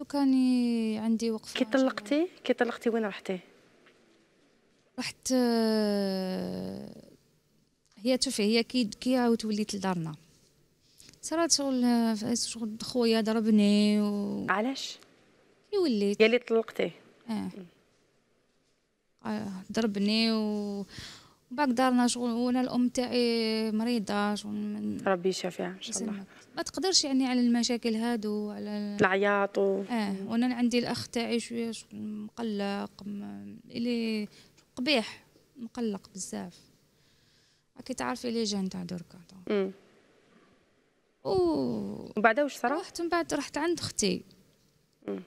دوكاني عندي وقفه كي طلقتي كي طلقتي وين رحتي رحت آه، هي شوفي هي كي كي عاود وليت لدارنا صرات شغل شغل خويا ضربني و... علاش كي وليت اللي طلقتي آه. اه ضربني و باك دارنا شغل وانا الام تاعي مريضه شغل من ربي يشافيها ان شاء الله ما تقدرش يعني على المشاكل هادو على العياط و... اه وانا عندي الاخ تاعي شويه شغل مقلق م... اللي قبيح مقلق بزاف راكي تعرفي لي جان تاع دركا و وبعدا واش صرا رحت من بعد رحت عند اختي مم.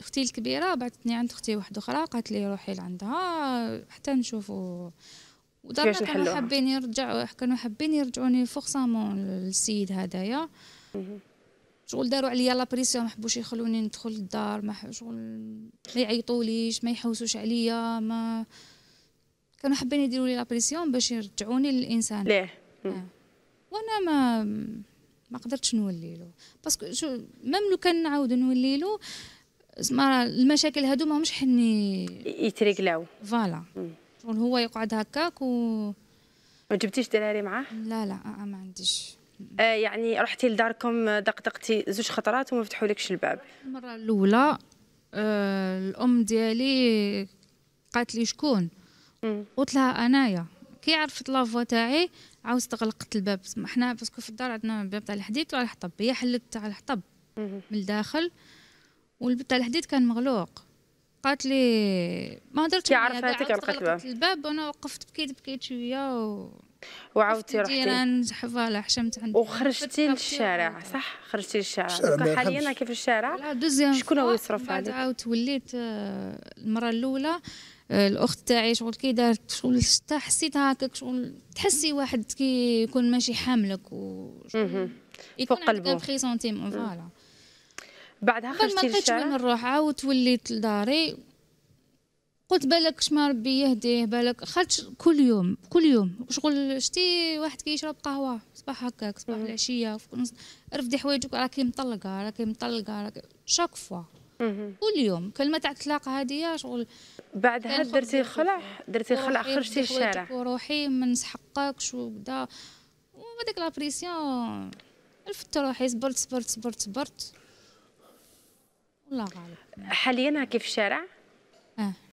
اختي الكبيره بعثتني عند اختي واحده اخرى قالت لي روحي لعندها حتى نشوفوا ودارنا كانوا حابين يرجعوا كانوا حابين يرجعوني فورسامون للسيد هذايا شغل داروا عليا لا بريسيون ما حبوش يخلوني ندخل للدار ما شغل ما يعيطوليش ما يحوسوش عليا ما كانوا حابين يديروا لي لا بريسيون باش يرجعوني للانسان ليه آه. وانا ما ما قدرتش نولي له باسكو شو ميم لو كان نعاود نولي له زعما المشاكل هادو ماهمش حني يتريقلاو فوالا هو يقعد هكاك و ما جبتيش دراري معاه لا لا آه،, آه ما عنديش آه يعني رحتي لداركم دقدقتي زوج خطرات وما فتحوا لكش الباب المره الاولى آه الام ديالي قالت لي شكون قلت لها انايا كي عرفت لافوا تاعي عاوز غلقت الباب احنا باسكو في الدار عندنا باب تاع الحديد وعلى الحطب هي حلت تاع الحطب من الداخل والباب تاع الحديد كان مغلوق قالت لي ما هدرت معاها عرفتك غلقت الباب وانا وقفت بكيت بكيت شويه و... وعاودتي رحتي نزحف على حشمت عندي وخرجتي للشارع صح خرجتي للشارع حاليا كيف الشارع شكون هو يصرف عليك عاود وليت آه، المره الاولى الاخت تاعي شغل كي دارت شغل حتى حسيتها هكاك شغل تحسي واحد كي يكون ماشي حاملك و يكون عندك فوالا بعدها خرجتي للشارع ما لقيتش وين نروح عاودت وليت لداري قلت بالك شما ربي يهديه بالك خرجت كل يوم كل يوم شغل شتي واحد كيشرب قهوه صباح هكاك صباح العشيه رفدي حوايجك راكي مطلقه راكي مطلقه راكي شاك فوا كل يوم كل ما تعتلاق هذه شغل بعد هاد درتي خلع درتي خلع خرجتي الشارع وروحي ما نسحقكش وكذا وهذاك لا بريسيون لفت روحي صبرت صبرت صبرت صبرت والله غالب حاليا كيف الشارع اه